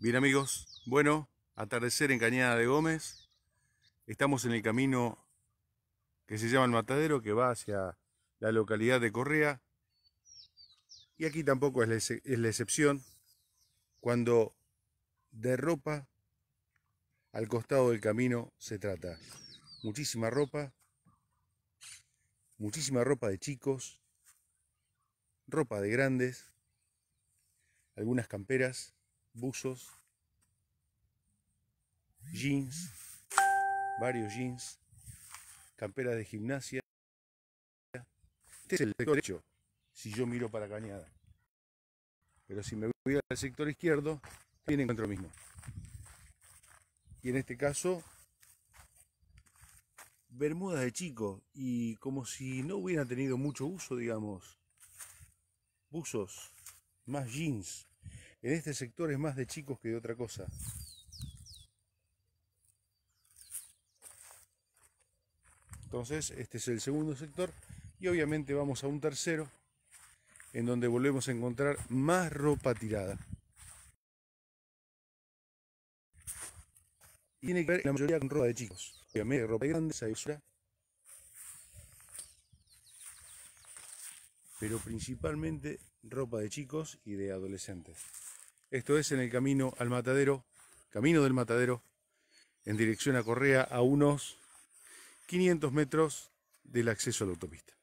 Bien amigos, bueno, atardecer en Cañada de Gómez. Estamos en el camino que se llama el Matadero, que va hacia la localidad de Correa. Y aquí tampoco es la, es la excepción. Cuando de ropa al costado del camino se trata. Muchísima ropa, muchísima ropa de chicos, ropa de grandes, algunas camperas buzos, jeans, varios jeans, camperas de gimnasia. Este es el sector derecho, si yo miro para Cañada. Pero si me voy al sector izquierdo, también encuentro lo mismo. Y en este caso, bermudas de chico y como si no hubieran tenido mucho uso, digamos, buzos, más jeans, en este sector es más de chicos que de otra cosa. Entonces, este es el segundo sector y obviamente vamos a un tercero en donde volvemos a encontrar más ropa tirada. Tiene que ver la mayoría con ropa de chicos. Obviamente ropa grande, esa pero principalmente ropa de chicos y de adolescentes. Esto es en el camino al matadero, camino del matadero, en dirección a Correa, a unos 500 metros del acceso a la autopista.